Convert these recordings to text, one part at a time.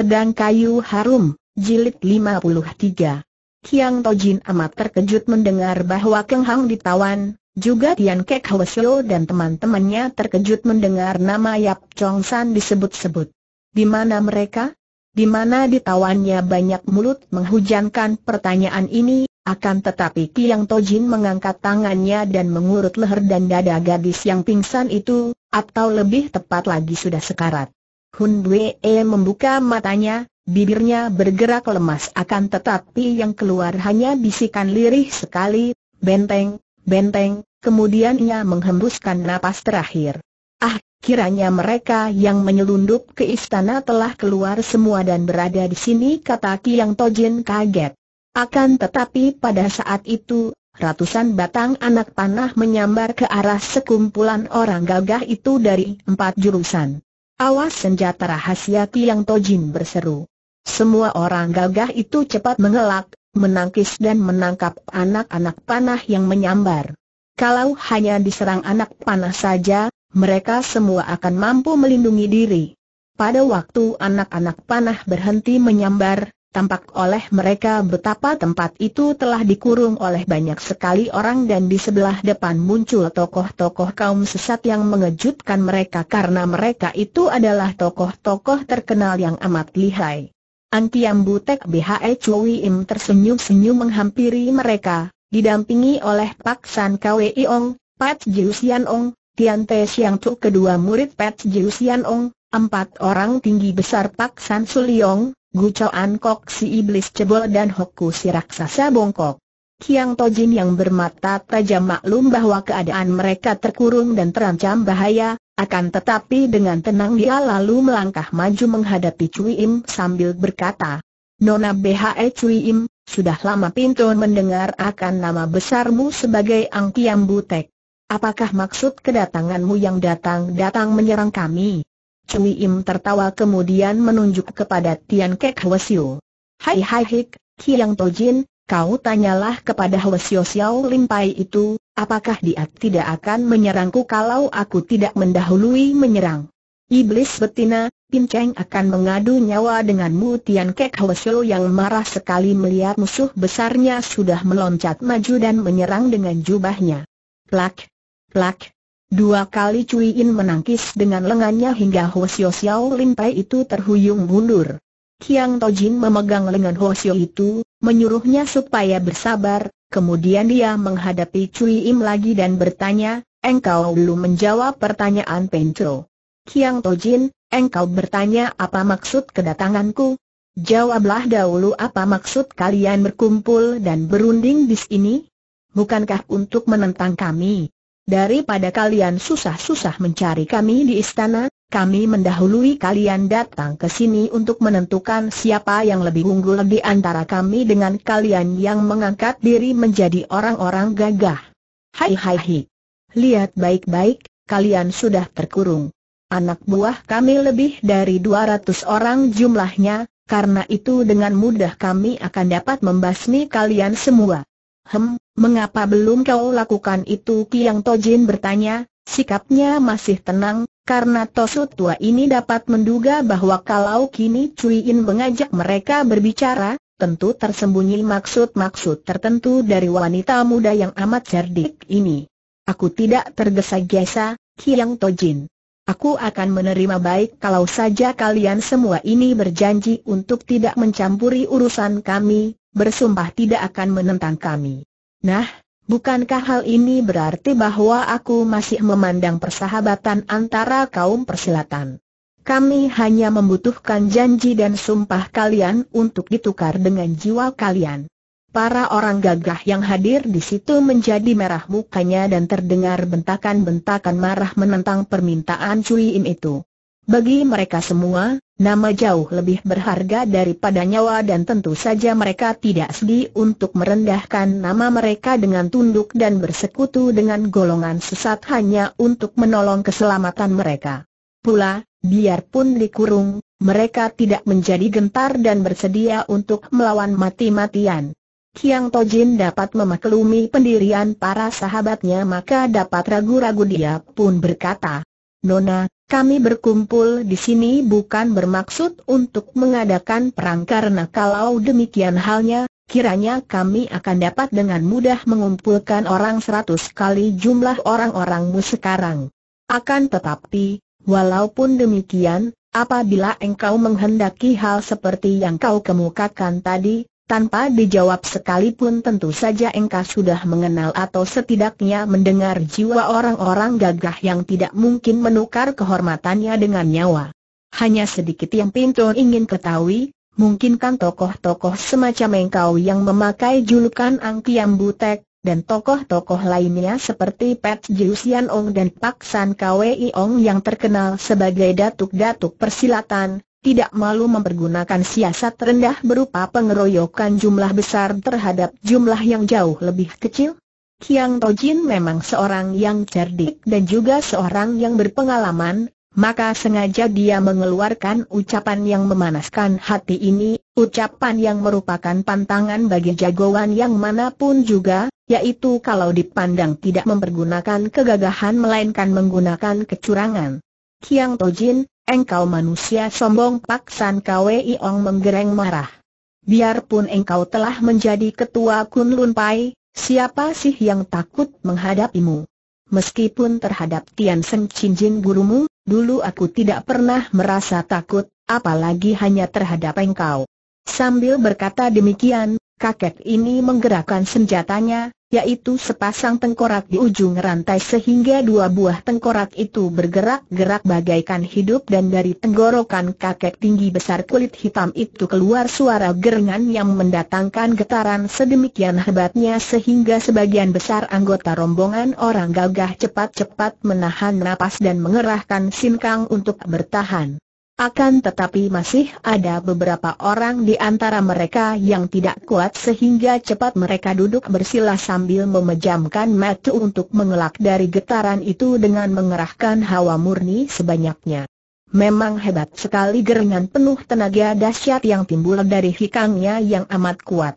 Pedang Kayu Harum, Jilid 53 Kiang Tojin amat terkejut mendengar bahwa Keng Hang ditawan, juga Tian Kek Hwasyo dan teman-temannya terkejut mendengar nama Yap Chong San disebut-sebut. Di mana mereka? Di mana ditawannya banyak mulut menghujankan pertanyaan ini, akan tetapi Kiang Tojin mengangkat tangannya dan mengurut leher dan dada gadis yang pingsan itu, atau lebih tepat lagi sudah sekarat. Hun Bue membuka matanya, bibirnya bergerak lemas akan tetapi yang keluar hanya bisikan lirih sekali, benteng, benteng, kemudian ia menghembuskan napas terakhir. Ah, kiranya mereka yang menyelundup ke istana telah keluar semua dan berada di sini kata Kiang Tojin kaget. Akan tetapi pada saat itu, ratusan batang anak panah menyambar ke arah sekumpulan orang gagah itu dari empat jurusan. Awas senjata rahasia Tiang Tojin berseru. Semua orang gagah itu cepat mengelak, menangkis dan menangkap anak-anak panah yang menyambar. Kalau hanya diserang anak panah saja, mereka semua akan mampu melindungi diri. Pada waktu anak-anak panah berhenti menyambar, tampak oleh mereka betapa tempat itu telah dikurung oleh banyak sekali orang dan di sebelah depan muncul tokoh-tokoh kaum sesat yang mengejutkan mereka karena mereka itu adalah tokoh-tokoh terkenal yang amat lihai. Antiam Butek BHE Chui Im tersenyum-senyum menghampiri mereka, didampingi oleh Pak San Kwe Iong, Pat Jiu Jiusian Ong, Tian Te Siang Tu kedua murid Pat Jiu Jiusian Ong, Empat orang tinggi besar Pak San Suliong, Gucoan Kok si iblis cebol dan Hoku si raksasa bongkok. Kiang Tojin yang bermata tajam maklum bahwa keadaan mereka terkurung dan terancam bahaya, akan tetapi dengan tenang dia lalu melangkah maju menghadapi Cui Im sambil berkata, Nona BHE Cui Im, sudah lama pintu mendengar akan nama besarmu sebagai Kiam Butek. Apakah maksud kedatanganmu yang datang-datang menyerang kami? Cui Im tertawa kemudian menunjuk kepada Tian Kek Hwesiu. Hai hai hik, Kiang Tojin, kau tanyalah kepada Hwesiu Xiao Limpai itu, apakah dia tidak akan menyerangku kalau aku tidak mendahului menyerang? Iblis betina, Pin Cheng akan mengadu nyawa denganmu Tian Kek Hwesiu yang marah sekali melihat musuh besarnya sudah meloncat maju dan menyerang dengan jubahnya. Plak, plak, Dua kali Cui In menangkis dengan lengannya hingga Ho Sio Siao Lin Pai itu terhuyung mundur. Kiang Tojin memegang lengan Ho Sio itu, menyuruhnya supaya bersabar, kemudian dia menghadapi Cui Im lagi dan bertanya, engkau belum menjawab pertanyaan Pencro. Kiang Tojin, engkau bertanya apa maksud kedatanganku? Jawablah dahulu apa maksud kalian berkumpul dan berunding di sini? Bukankah untuk menentang kami? Daripada kalian susah-susah mencari kami di istana, kami mendahului kalian datang ke sini untuk menentukan siapa yang lebih unggul di antara kami dengan kalian yang mengangkat diri menjadi orang-orang gagah. Hai hai hai. Lihat baik-baik, kalian sudah terkurung. Anak buah kami lebih dari 200 orang jumlahnya, karena itu dengan mudah kami akan dapat membasmi kalian semua. Hem, mengapa belum kau lakukan itu? Kiang Tojin bertanya, sikapnya masih tenang, karena Tosut tua ini dapat menduga bahwa kalau kini Cui In mengajak mereka berbicara, tentu tersembunyi maksud-maksud tertentu dari wanita muda yang amat cerdik ini. Aku tidak tergesa-gesa, Kiang Tojin. Aku akan menerima baik kalau saja kalian semua ini berjanji untuk tidak mencampuri urusan kami, bersumpah tidak akan menentang kami. Nah, bukankah hal ini berarti bahwa aku masih memandang persahabatan antara kaum persilatan? Kami hanya membutuhkan janji dan sumpah kalian untuk ditukar dengan jiwa kalian. Para orang gagah yang hadir di situ menjadi merah mukanya dan terdengar bentakan-bentakan marah menentang permintaan Cui Im itu. Bagi mereka semua, nama jauh lebih berharga daripada nyawa dan tentu saja mereka tidak sedih untuk merendahkan nama mereka dengan tunduk dan bersekutu dengan golongan sesat hanya untuk menolong keselamatan mereka. Pula, biarpun dikurung, mereka tidak menjadi gentar dan bersedia untuk melawan mati-matian. Kiang Tojin dapat memaklumi pendirian para sahabatnya maka dapat ragu-ragu dia pun berkata, Nona, kami berkumpul di sini bukan bermaksud untuk mengadakan perang karena kalau demikian halnya, kiranya kami akan dapat dengan mudah mengumpulkan orang seratus kali jumlah orang-orangmu sekarang. Akan tetapi, walaupun demikian, apabila engkau menghendaki hal seperti yang kau kemukakan tadi, tanpa dijawab sekalipun tentu saja engkau sudah mengenal atau setidaknya mendengar jiwa orang-orang gagah yang tidak mungkin menukar kehormatannya dengan nyawa. Hanya sedikit yang pintu ingin ketahui, mungkinkan tokoh-tokoh semacam engkau yang memakai julukan Angkiam Butek, dan tokoh-tokoh lainnya seperti Pat Jiusian Ong dan Pak San Kwe Ong yang terkenal sebagai datuk-datuk persilatan, tidak malu mempergunakan siasat rendah berupa pengeroyokan jumlah besar terhadap jumlah yang jauh lebih kecil? Kiang Tojin memang seorang yang cerdik dan juga seorang yang berpengalaman, maka sengaja dia mengeluarkan ucapan yang memanaskan hati ini, ucapan yang merupakan pantangan bagi jagoan yang manapun juga, yaitu kalau dipandang tidak mempergunakan kegagahan melainkan menggunakan kecurangan. Kiang Tojin, Engkau manusia sombong San Kwei Ong menggereng marah. Biarpun engkau telah menjadi ketua Kunlun Pai, siapa sih yang takut menghadapimu? Meskipun terhadap Tian Seng Jin gurumu, dulu aku tidak pernah merasa takut, apalagi hanya terhadap engkau. Sambil berkata demikian, kakek ini menggerakkan senjatanya, yaitu sepasang tengkorak di ujung rantai sehingga dua buah tengkorak itu bergerak-gerak bagaikan hidup dan dari tenggorokan kakek tinggi besar kulit hitam itu keluar suara gerengan yang mendatangkan getaran sedemikian hebatnya sehingga sebagian besar anggota rombongan orang gagah cepat-cepat menahan napas dan mengerahkan sinkang untuk bertahan. Akan tetapi masih ada beberapa orang di antara mereka yang tidak kuat sehingga cepat mereka duduk bersila sambil memejamkan mata untuk mengelak dari getaran itu dengan mengerahkan hawa murni sebanyaknya. Memang hebat sekali gerengan penuh tenaga dahsyat yang timbul dari hikangnya yang amat kuat.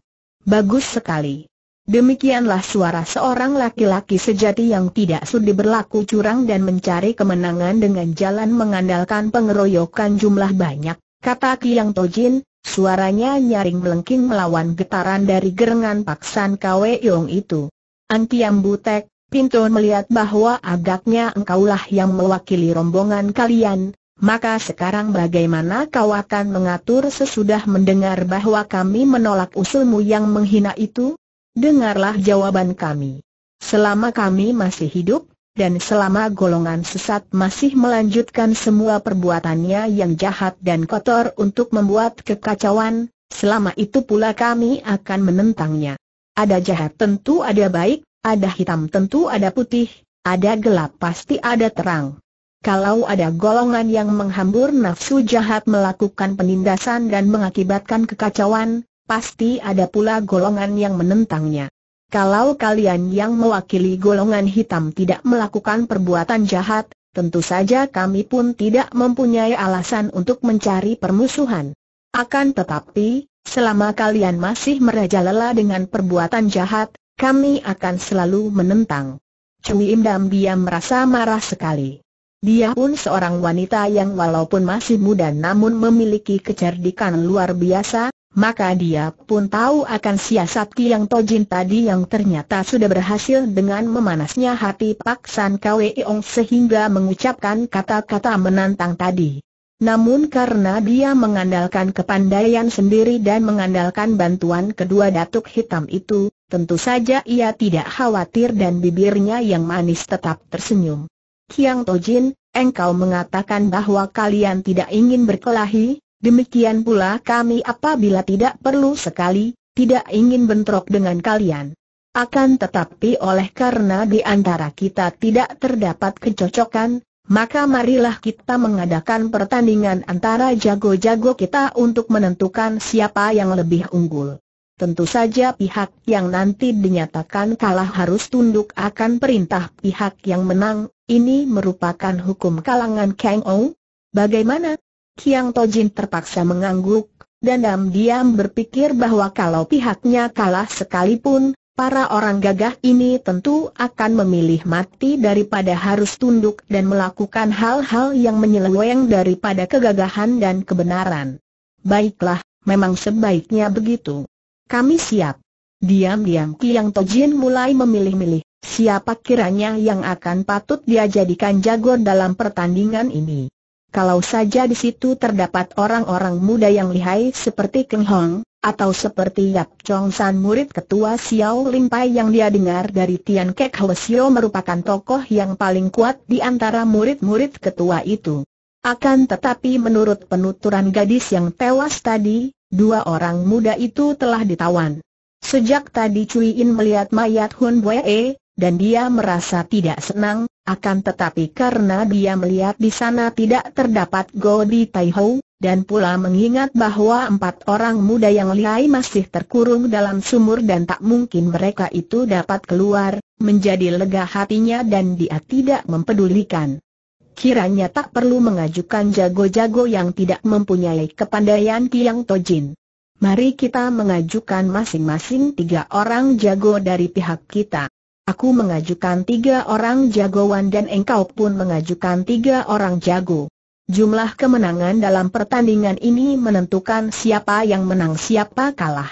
Bagus sekali. Demikianlah suara seorang laki-laki sejati yang tidak sudi berlaku curang dan mencari kemenangan dengan jalan mengandalkan pengeroyokan jumlah banyak, kata Kiang Tojin, suaranya nyaring melengking melawan getaran dari gerengan paksan Kwe Yong itu. Antiam Butek, Pinto melihat bahwa agaknya engkaulah yang mewakili rombongan kalian, maka sekarang bagaimana kau akan mengatur sesudah mendengar bahwa kami menolak usulmu yang menghina itu? dengarlah jawaban kami. Selama kami masih hidup, dan selama golongan sesat masih melanjutkan semua perbuatannya yang jahat dan kotor untuk membuat kekacauan, selama itu pula kami akan menentangnya. Ada jahat tentu ada baik, ada hitam tentu ada putih, ada gelap pasti ada terang. Kalau ada golongan yang menghambur nafsu jahat melakukan penindasan dan mengakibatkan kekacauan, pasti ada pula golongan yang menentangnya. Kalau kalian yang mewakili golongan hitam tidak melakukan perbuatan jahat, tentu saja kami pun tidak mempunyai alasan untuk mencari permusuhan. Akan tetapi, selama kalian masih merajalela dengan perbuatan jahat, kami akan selalu menentang. Cui Imdam diam merasa marah sekali. Dia pun seorang wanita yang walaupun masih muda namun memiliki kecerdikan luar biasa, maka dia pun tahu akan siasat Tiang Tojin tadi yang ternyata sudah berhasil dengan memanasnya hati Pak San Kwe Ong sehingga mengucapkan kata-kata menantang tadi. Namun karena dia mengandalkan kepandaian sendiri dan mengandalkan bantuan kedua datuk hitam itu, tentu saja ia tidak khawatir dan bibirnya yang manis tetap tersenyum. Kiang Tojin, engkau mengatakan bahwa kalian tidak ingin berkelahi, Demikian pula kami apabila tidak perlu sekali, tidak ingin bentrok dengan kalian. Akan tetapi oleh karena di antara kita tidak terdapat kecocokan, maka marilah kita mengadakan pertandingan antara jago-jago kita untuk menentukan siapa yang lebih unggul. Tentu saja pihak yang nanti dinyatakan kalah harus tunduk akan perintah pihak yang menang, ini merupakan hukum kalangan Kang Ou. Bagaimana? Kiang Tojin terpaksa mengangguk, dan diam-diam berpikir bahwa kalau pihaknya kalah sekalipun, para orang gagah ini tentu akan memilih mati daripada harus tunduk dan melakukan hal-hal yang menyeleweng daripada kegagahan dan kebenaran. Baiklah, memang sebaiknya begitu. Kami siap. Diam-diam Kiang Tojin mulai memilih-milih, siapa kiranya yang akan patut dia jadikan jago dalam pertandingan ini. Kalau saja di situ terdapat orang-orang muda yang lihai seperti Keng Hong, atau seperti Yap Chong San murid ketua Xiao Lim Pai yang dia dengar dari Tian Kek Hwesio merupakan tokoh yang paling kuat di antara murid-murid ketua itu. Akan tetapi menurut penuturan gadis yang tewas tadi, dua orang muda itu telah ditawan. Sejak tadi Cui In melihat mayat Hun E dan dia merasa tidak senang, akan tetapi karena dia melihat di sana tidak terdapat Godi Taihou dan pula mengingat bahwa empat orang muda yang lain masih terkurung dalam sumur dan tak mungkin mereka itu dapat keluar, menjadi lega hatinya dan dia tidak mempedulikan. Kiranya tak perlu mengajukan jago-jago yang tidak mempunyai kepandaian Tiang Tojin. Mari kita mengajukan masing-masing tiga orang jago dari pihak kita. Aku mengajukan tiga orang jagoan dan engkau pun mengajukan tiga orang jago. Jumlah kemenangan dalam pertandingan ini menentukan siapa yang menang siapa kalah.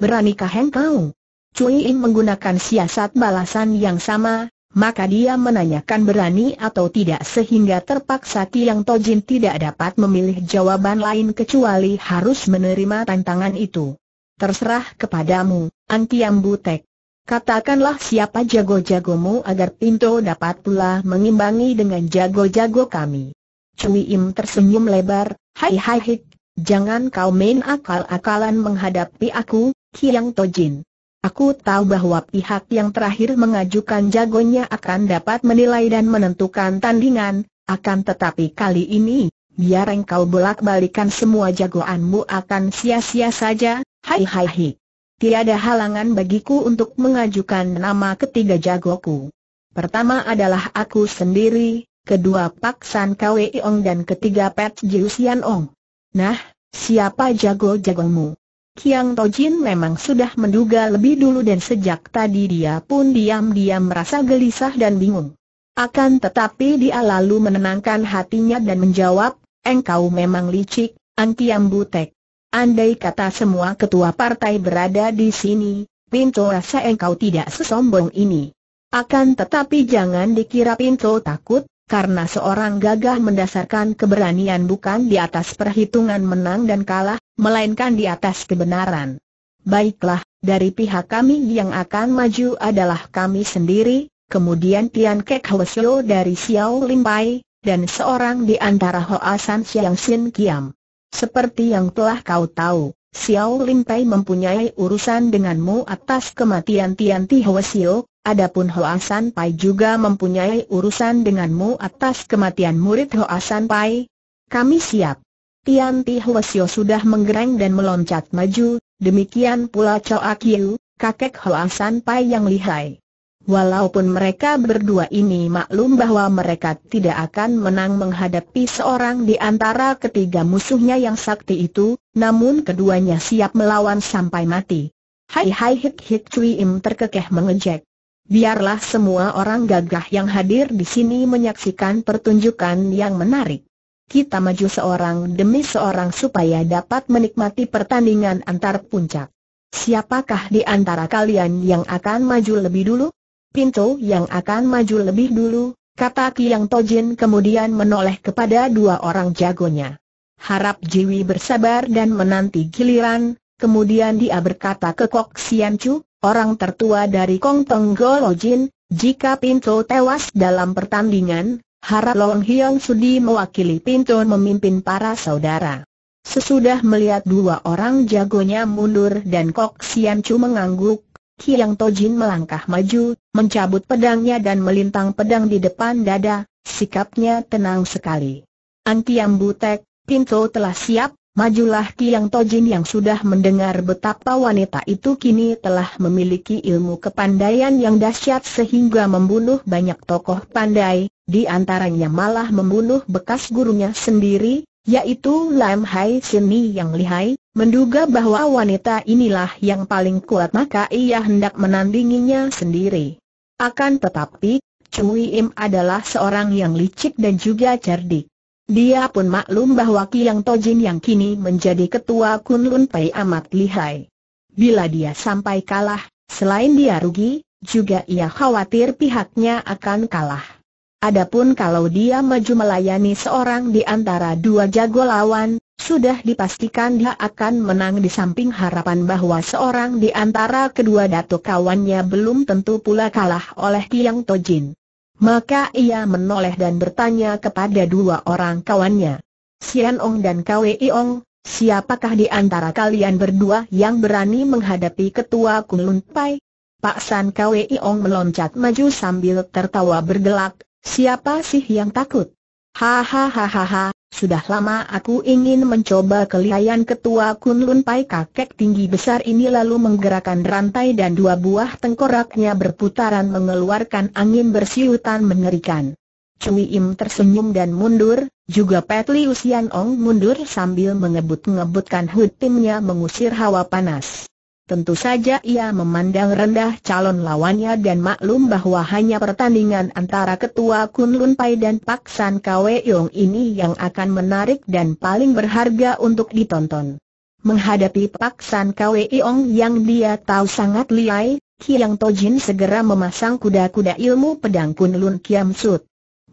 Beranikah engkau? Cui In menggunakan siasat balasan yang sama, maka dia menanyakan berani atau tidak sehingga terpaksa Tiang Tojin tidak dapat memilih jawaban lain kecuali harus menerima tantangan itu. Terserah kepadamu, Antiam Butek. Katakanlah siapa jago-jagomu agar Pinto dapat pula mengimbangi dengan jago-jago kami. Cui Im tersenyum lebar, hai hai hik, jangan kau main akal-akalan menghadapi aku, Kiang Tojin. Aku tahu bahwa pihak yang terakhir mengajukan jagonya akan dapat menilai dan menentukan tandingan, akan tetapi kali ini, biar engkau bolak-balikan semua jagoanmu akan sia-sia saja, hai hai hik tiada halangan bagiku untuk mengajukan nama ketiga jagoku. Pertama adalah aku sendiri, kedua Pak San Kwe Ong dan ketiga Pet Jiusian Ong. Nah, siapa jago-jagomu? Kiang Tojin memang sudah menduga lebih dulu dan sejak tadi dia pun diam-diam merasa gelisah dan bingung. Akan tetapi dia lalu menenangkan hatinya dan menjawab, engkau memang licik, Antiam Butek. Andai kata semua ketua partai berada di sini, Pinto rasa engkau tidak sesombong ini. Akan tetapi jangan dikira Pinto takut, karena seorang gagah mendasarkan keberanian bukan di atas perhitungan menang dan kalah, melainkan di atas kebenaran. Baiklah, dari pihak kami yang akan maju adalah kami sendiri, kemudian Tian Kek Hwesyo dari Xiao Limpai, dan seorang di antara Hoa San Siang Sin Kiam. Seperti yang telah kau tahu, Xiao Pei mempunyai urusan denganmu atas kematian Tian Ti Hwasio, adapun San Pai juga mempunyai urusan denganmu atas kematian murid San Pai. Kami siap. Tian Ti Hwasio sudah menggereng dan meloncat maju, demikian pula Choa Kiu, kakek San Pai yang lihai. Walaupun mereka berdua ini maklum bahwa mereka tidak akan menang menghadapi seorang di antara ketiga musuhnya yang sakti itu, namun keduanya siap melawan sampai mati. Hai hai hik hik cui im terkekeh mengejek. Biarlah semua orang gagah yang hadir di sini menyaksikan pertunjukan yang menarik. Kita maju seorang demi seorang supaya dapat menikmati pertandingan antar puncak. Siapakah di antara kalian yang akan maju lebih dulu? pintu yang akan maju lebih dulu, kata Kiang Tojin kemudian menoleh kepada dua orang jagonya. Harap Jiwi bersabar dan menanti giliran, kemudian dia berkata ke Kok Sian Chu, orang tertua dari Kong Tong Golojin, jika Pintu tewas dalam pertandingan, harap Long Hyang Sudi mewakili Pintu memimpin para saudara. Sesudah melihat dua orang jagonya mundur dan Kok Sian Chu mengangguk, Kiang Tojin melangkah maju, mencabut pedangnya dan melintang pedang di depan dada, sikapnya tenang sekali. Antiam Butek, pintu telah siap, majulah Kiang Tojin yang sudah mendengar betapa wanita itu kini telah memiliki ilmu kepandaian yang dahsyat sehingga membunuh banyak tokoh pandai, di antaranya malah membunuh bekas gurunya sendiri, yaitu Lam Hai seni yang lihai, menduga bahwa wanita inilah yang paling kuat maka ia hendak menandinginya sendiri. Akan tetapi, Cui Im adalah seorang yang licik dan juga cerdik. Dia pun maklum bahwa Kiang Tojin yang kini menjadi ketua Kunlun Pei amat lihai. Bila dia sampai kalah, selain dia rugi, juga ia khawatir pihaknya akan kalah. Adapun kalau dia maju melayani seorang di antara dua jago lawan, sudah dipastikan dia akan menang di samping harapan bahwa seorang di antara kedua datu kawannya belum tentu pula kalah oleh Tiang Tojin. Maka ia menoleh dan bertanya kepada dua orang kawannya. Sian Ong dan Kwei Ong, siapakah di antara kalian berdua yang berani menghadapi ketua Kunlun Pai? Pak San Kwei Ong meloncat maju sambil tertawa bergelak, Siapa sih yang takut? Hahaha, sudah lama aku ingin mencoba kelihayan ketua Kunlun Pai kakek tinggi besar ini lalu menggerakkan rantai dan dua buah tengkoraknya berputaran mengeluarkan angin bersiutan mengerikan. Cui Im tersenyum dan mundur, juga Pet Liu Xian Ong mundur sambil mengebut-ngebutkan hutimnya mengusir hawa panas. Tentu saja ia memandang rendah calon lawannya dan maklum bahwa hanya pertandingan antara ketua Kun Lun Pai dan Pak San Kwe Yong ini yang akan menarik dan paling berharga untuk ditonton. Menghadapi Pak San Kwe Yong yang dia tahu sangat liai, Kiang Tojin segera memasang kuda-kuda ilmu pedang Kun Lun Kiam Sut.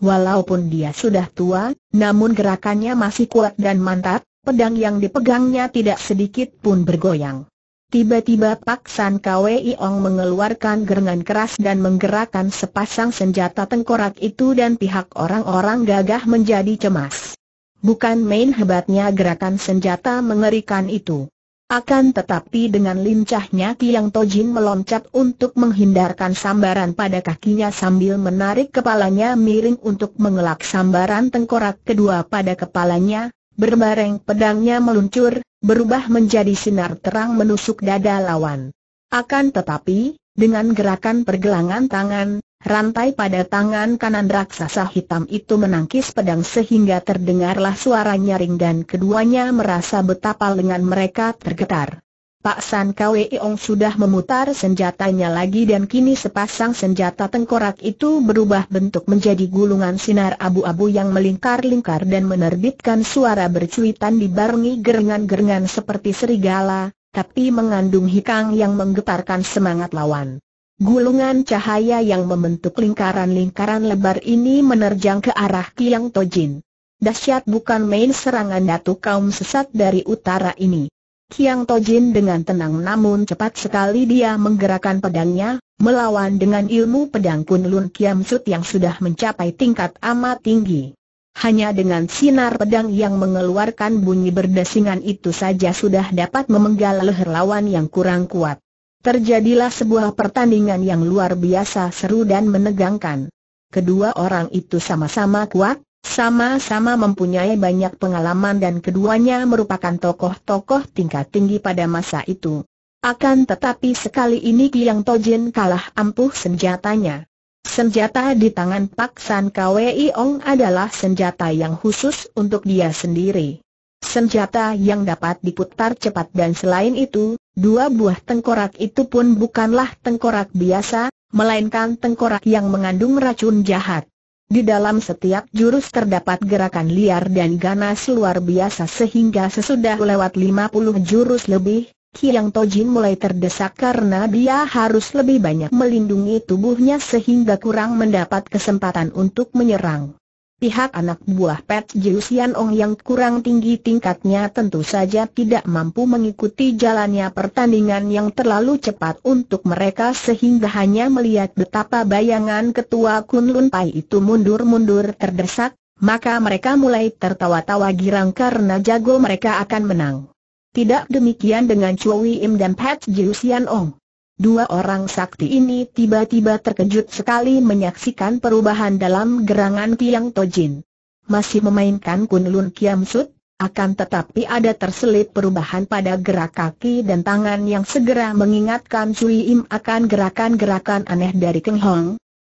Walaupun dia sudah tua, namun gerakannya masih kuat dan mantap, pedang yang dipegangnya tidak sedikit pun bergoyang. Tiba-tiba Pak San Kwei Ong mengeluarkan gerangan keras dan menggerakkan sepasang senjata tengkorak itu dan pihak orang-orang gagah menjadi cemas. Bukan main hebatnya gerakan senjata mengerikan itu. Akan tetapi dengan lincahnya Tiang Tojin meloncat untuk menghindarkan sambaran pada kakinya sambil menarik kepalanya miring untuk mengelak sambaran tengkorak kedua pada kepalanya, berbareng pedangnya meluncur, berubah menjadi sinar terang menusuk dada lawan. Akan tetapi, dengan gerakan pergelangan tangan, rantai pada tangan kanan raksasa hitam itu menangkis pedang sehingga terdengarlah suara nyaring dan keduanya merasa betapa lengan mereka tergetar. Pak San Kwe Ong sudah memutar senjatanya lagi dan kini sepasang senjata tengkorak itu berubah bentuk menjadi gulungan sinar abu-abu yang melingkar-lingkar dan menerbitkan suara bercuitan dibarengi gerengan-gerengan seperti serigala, tapi mengandung hikang yang menggetarkan semangat lawan. Gulungan cahaya yang membentuk lingkaran-lingkaran lebar ini menerjang ke arah Kiang Tojin. Dasyat bukan main serangan datu kaum sesat dari utara ini. Kiang Tojin dengan tenang namun cepat sekali dia menggerakkan pedangnya, melawan dengan ilmu pedang Kunlun Kiam Sut yang sudah mencapai tingkat amat tinggi. Hanya dengan sinar pedang yang mengeluarkan bunyi berdesingan itu saja sudah dapat memenggal leher lawan yang kurang kuat. Terjadilah sebuah pertandingan yang luar biasa seru dan menegangkan. Kedua orang itu sama-sama kuat, sama-sama mempunyai banyak pengalaman dan keduanya merupakan tokoh-tokoh tingkat tinggi pada masa itu. Akan tetapi sekali ini Kiang Tojin kalah ampuh senjatanya. Senjata di tangan Pak San Kwei Ong adalah senjata yang khusus untuk dia sendiri. Senjata yang dapat diputar cepat dan selain itu, dua buah tengkorak itu pun bukanlah tengkorak biasa, melainkan tengkorak yang mengandung racun jahat. Di dalam setiap jurus terdapat gerakan liar dan ganas luar biasa sehingga sesudah lewat 50 jurus lebih, Kiang Tojin mulai terdesak karena dia harus lebih banyak melindungi tubuhnya sehingga kurang mendapat kesempatan untuk menyerang. Pihak anak buah Pet Jiu Ong yang kurang tinggi tingkatnya tentu saja tidak mampu mengikuti jalannya pertandingan yang terlalu cepat untuk mereka sehingga hanya melihat betapa bayangan ketua Kun Lun Pai itu mundur-mundur terdesak, maka mereka mulai tertawa-tawa girang karena jago mereka akan menang. Tidak demikian dengan Chui Im dan Pat Jiu Sian Ong. Dua orang sakti ini tiba-tiba terkejut sekali menyaksikan perubahan dalam gerangan Tiang Tojin. Masih memainkan Kunlun Kiam Sut, akan tetapi ada terselip perubahan pada gerak kaki dan tangan yang segera mengingatkan Cui Im akan gerakan-gerakan aneh dari Keng Hong.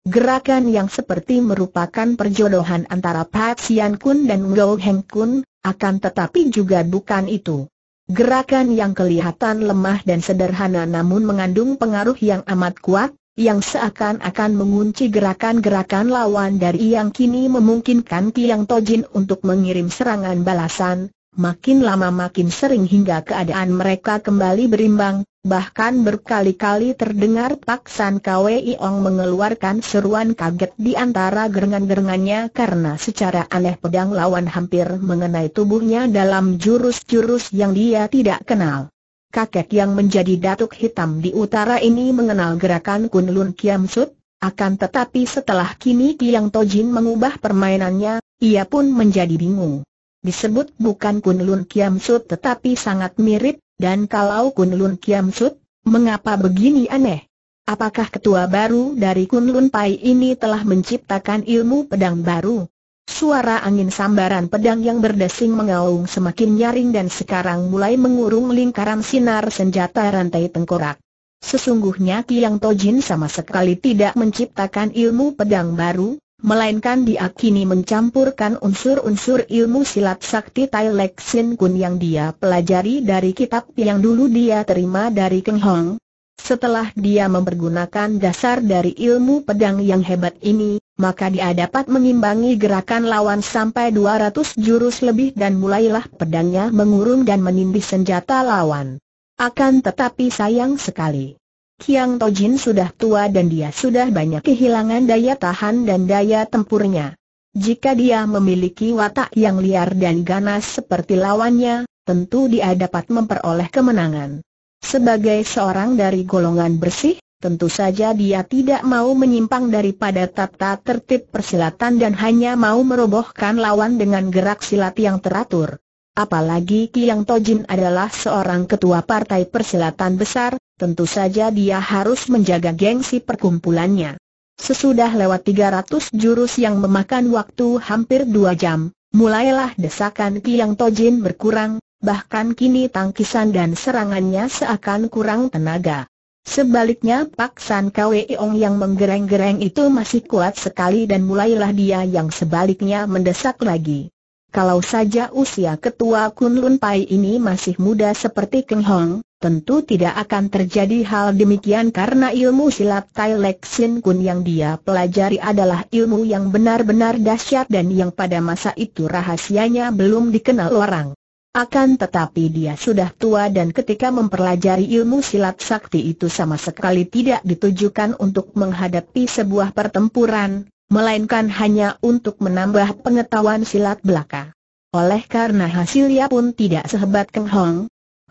Gerakan yang seperti merupakan perjodohan antara Pat Sian Kun dan Ngo Heng Kun, akan tetapi juga bukan itu. Gerakan yang kelihatan lemah dan sederhana namun mengandung pengaruh yang amat kuat, yang seakan-akan mengunci gerakan-gerakan lawan dari yang kini memungkinkan Tiang Tojin untuk mengirim serangan balasan, Makin lama makin sering hingga keadaan mereka kembali berimbang, bahkan berkali-kali terdengar San Kwei Ong mengeluarkan seruan kaget di antara gerengan-gerengannya karena secara aneh pedang lawan hampir mengenai tubuhnya dalam jurus-jurus yang dia tidak kenal. Kakek yang menjadi datuk hitam di utara ini mengenal gerakan Kunlun Kiam Sut, akan tetapi setelah kini Kiang Tojin mengubah permainannya, ia pun menjadi bingung disebut bukan Kunlun Kiam Sut tetapi sangat mirip, dan kalau Kunlun Kiam Sut, mengapa begini aneh? Apakah ketua baru dari Kunlun Pai ini telah menciptakan ilmu pedang baru? Suara angin sambaran pedang yang berdesing mengaung semakin nyaring dan sekarang mulai mengurung lingkaran sinar senjata rantai tengkorak. Sesungguhnya Kiang Tojin sama sekali tidak menciptakan ilmu pedang baru, melainkan diakini mencampurkan unsur-unsur ilmu silat sakti Tai Lek Sin Kun yang dia pelajari dari kitab yang dulu dia terima dari Keng Hong. Setelah dia mempergunakan dasar dari ilmu pedang yang hebat ini, maka dia dapat mengimbangi gerakan lawan sampai 200 jurus lebih dan mulailah pedangnya mengurung dan menindih senjata lawan. Akan tetapi sayang sekali. Kiang Tojin sudah tua dan dia sudah banyak kehilangan daya tahan dan daya tempurnya. Jika dia memiliki watak yang liar dan ganas seperti lawannya, tentu dia dapat memperoleh kemenangan. Sebagai seorang dari golongan bersih, tentu saja dia tidak mau menyimpang daripada tata tertib persilatan dan hanya mau merobohkan lawan dengan gerak silat yang teratur. Apalagi Kiang Tojin adalah seorang ketua partai persilatan besar, tentu saja dia harus menjaga gengsi perkumpulannya. Sesudah lewat 300 jurus yang memakan waktu hampir dua jam, mulailah desakan Kiang Tojin berkurang, bahkan kini tangkisan dan serangannya seakan kurang tenaga. Sebaliknya Pak San Kweong yang menggereng-gereng itu masih kuat sekali dan mulailah dia yang sebaliknya mendesak lagi. Kalau saja usia ketua Kunlun Pai ini masih muda seperti Keng Hong, tentu tidak akan terjadi hal demikian karena ilmu silat Tai Lek Sin Kun yang dia pelajari adalah ilmu yang benar-benar dahsyat dan yang pada masa itu rahasianya belum dikenal orang. Akan tetapi dia sudah tua dan ketika mempelajari ilmu silat sakti itu sama sekali tidak ditujukan untuk menghadapi sebuah pertempuran, melainkan hanya untuk menambah pengetahuan silat belaka. Oleh karena hasilnya pun tidak sehebat Keng Hong,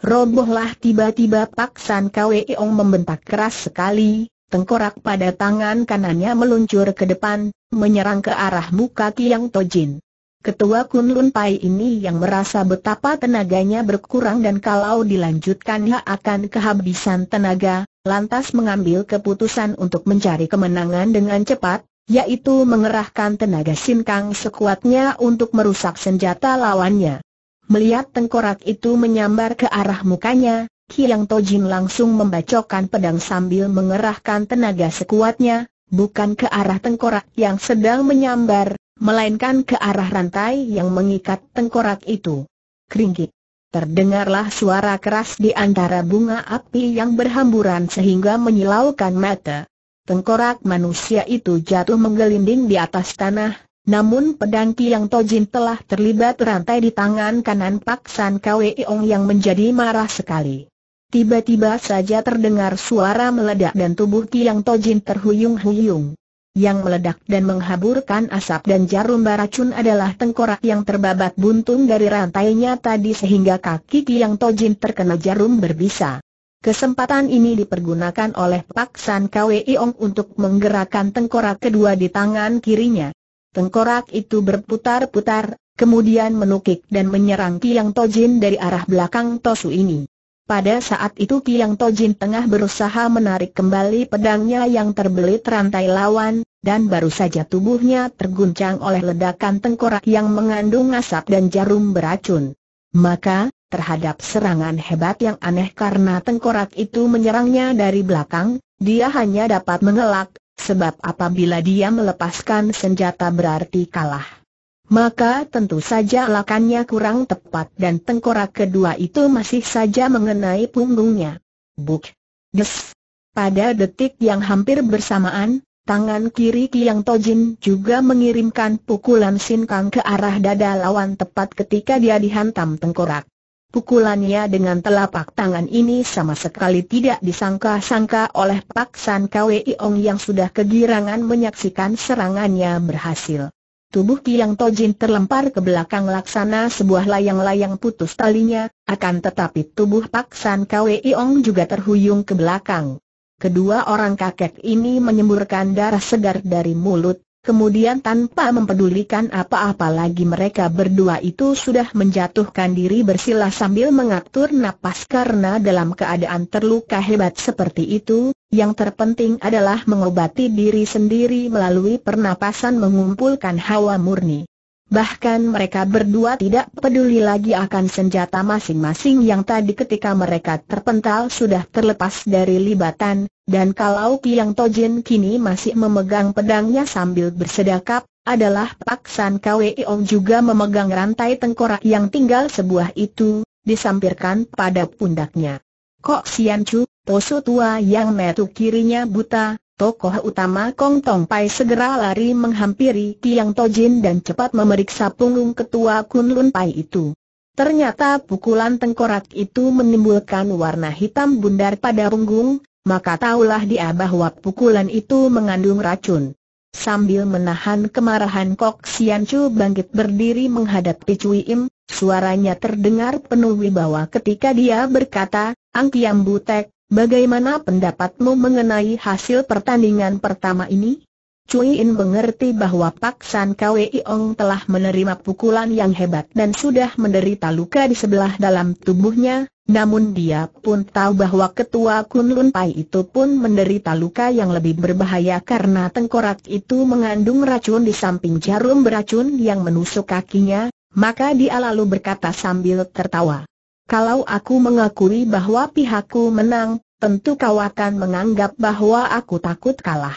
robohlah tiba-tiba paksan ong membentak keras sekali, tengkorak pada tangan kanannya meluncur ke depan, menyerang ke arah muka Tiang Tojin. Ketua Kun Lun Pai ini yang merasa betapa tenaganya berkurang dan kalau dilanjutkannya akan kehabisan tenaga, lantas mengambil keputusan untuk mencari kemenangan dengan cepat, yaitu mengerahkan tenaga sinkang sekuatnya untuk merusak senjata lawannya. Melihat tengkorak itu menyambar ke arah mukanya, Kiang Tojin langsung membacokan pedang sambil mengerahkan tenaga sekuatnya, bukan ke arah tengkorak yang sedang menyambar, melainkan ke arah rantai yang mengikat tengkorak itu. Keringkit. Terdengarlah suara keras di antara bunga api yang berhamburan sehingga menyilaukan mata. Tengkorak manusia itu jatuh menggelinding di atas tanah, namun pedang Piang Tojin telah terlibat rantai di tangan kanan Pak San Kwe Ong yang menjadi marah sekali. Tiba-tiba saja terdengar suara meledak dan tubuh Piang Tojin terhuyung-huyung. Yang meledak dan menghaburkan asap dan jarum baracun adalah tengkorak yang terbabat buntung dari rantainya tadi sehingga kaki Piang Tojin terkena jarum berbisa. Kesempatan ini dipergunakan oleh Pak San Kwe Ong untuk menggerakkan tengkorak kedua di tangan kirinya. Tengkorak itu berputar-putar, kemudian menukik dan menyerang Kiang Tojin dari arah belakang Tosu ini. Pada saat itu Kiang Tojin tengah berusaha menarik kembali pedangnya yang terbelit rantai lawan, dan baru saja tubuhnya terguncang oleh ledakan tengkorak yang mengandung asap dan jarum beracun. Maka, terhadap serangan hebat yang aneh karena tengkorak itu menyerangnya dari belakang, dia hanya dapat mengelak, sebab apabila dia melepaskan senjata berarti kalah. Maka tentu saja lakannya kurang tepat dan tengkorak kedua itu masih saja mengenai punggungnya. Buk! Des! Pada detik yang hampir bersamaan, tangan kiri Kiang Tojin juga mengirimkan pukulan sinkang ke arah dada lawan tepat ketika dia dihantam tengkorak. Pukulannya dengan telapak tangan ini sama sekali tidak disangka-sangka oleh Pak San Kwei Ong yang sudah kegirangan menyaksikan serangannya berhasil. Tubuh Kiang Tojin terlempar ke belakang laksana sebuah layang-layang putus talinya, akan tetapi tubuh Pak San Kwei Ong juga terhuyung ke belakang. Kedua orang kakek ini menyemburkan darah segar dari mulut, Kemudian tanpa mempedulikan apa-apa lagi mereka berdua itu sudah menjatuhkan diri bersila sambil mengatur napas karena dalam keadaan terluka hebat seperti itu, yang terpenting adalah mengobati diri sendiri melalui pernapasan mengumpulkan hawa murni. Bahkan mereka berdua tidak peduli lagi akan senjata masing-masing yang tadi ketika mereka terpental sudah terlepas dari libatan, dan kalau Piang Tojin kini masih memegang pedangnya sambil bersedekap, adalah Pak paksaan Kweong juga memegang rantai tengkorak yang tinggal sebuah itu, disampirkan pada pundaknya. Kok Sian Chu, Tosu tua yang metu kirinya buta, Tokoh utama Kong Tong Pai segera lari menghampiri Tiang Tojin dan cepat memeriksa punggung ketua Kun Lun Pai itu. Ternyata pukulan tengkorak itu menimbulkan warna hitam bundar pada punggung, maka taulah dia bahwa pukulan itu mengandung racun. Sambil menahan kemarahan Kok Sian Chu bangkit berdiri menghadapi Cui Im, suaranya terdengar penuh wibawa ketika dia berkata, Ang Kiam Butek, Bagaimana pendapatmu mengenai hasil pertandingan pertama ini? Cui In mengerti bahwa Pak San Kwei Ong telah menerima pukulan yang hebat dan sudah menderita luka di sebelah dalam tubuhnya, namun dia pun tahu bahwa ketua Kun Lun Pai itu pun menderita luka yang lebih berbahaya karena tengkorak itu mengandung racun di samping jarum beracun yang menusuk kakinya, maka dia lalu berkata sambil tertawa. Kalau aku mengakui bahwa pihakku menang, tentu kau akan menganggap bahwa aku takut kalah.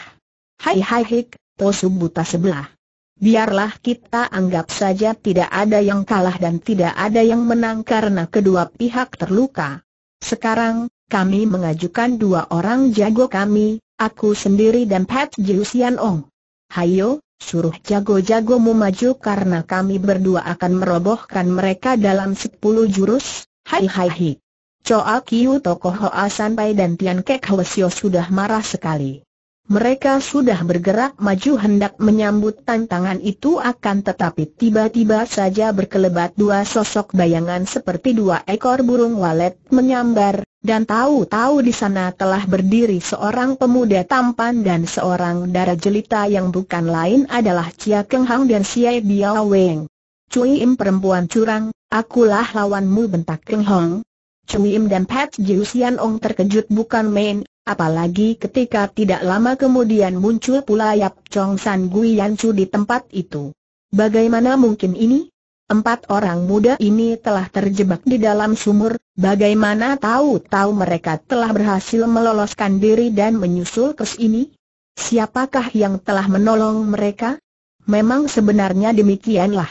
Hai hai hik, posu buta sebelah. Biarlah kita anggap saja tidak ada yang kalah dan tidak ada yang menang karena kedua pihak terluka. Sekarang, kami mengajukan dua orang jago kami, aku sendiri dan Pat Jiusian Ong. Hayo, suruh jago-jagomu maju karena kami berdua akan merobohkan mereka dalam sepuluh jurus, Hai hai hai. Choa Kiu Toko Hoa Sanpai dan Tian Kek Hwesyo sudah marah sekali. Mereka sudah bergerak maju hendak menyambut tantangan itu akan tetapi tiba-tiba saja berkelebat dua sosok bayangan seperti dua ekor burung walet menyambar, dan tahu-tahu di sana telah berdiri seorang pemuda tampan dan seorang darah jelita yang bukan lain adalah Chia Keng Hang dan Xie Biao Weng. Cui Im perempuan curang, akulah lawanmu bentak Keng Hong. Cui Im dan Pat Jiu Sian Ong terkejut bukan main, apalagi ketika tidak lama kemudian muncul pula Yap Chong San Gui Yan Chu di tempat itu. Bagaimana mungkin ini? Empat orang muda ini telah terjebak di dalam sumur, bagaimana tahu-tahu mereka telah berhasil meloloskan diri dan menyusul ke sini? Siapakah yang telah menolong mereka? Memang sebenarnya demikianlah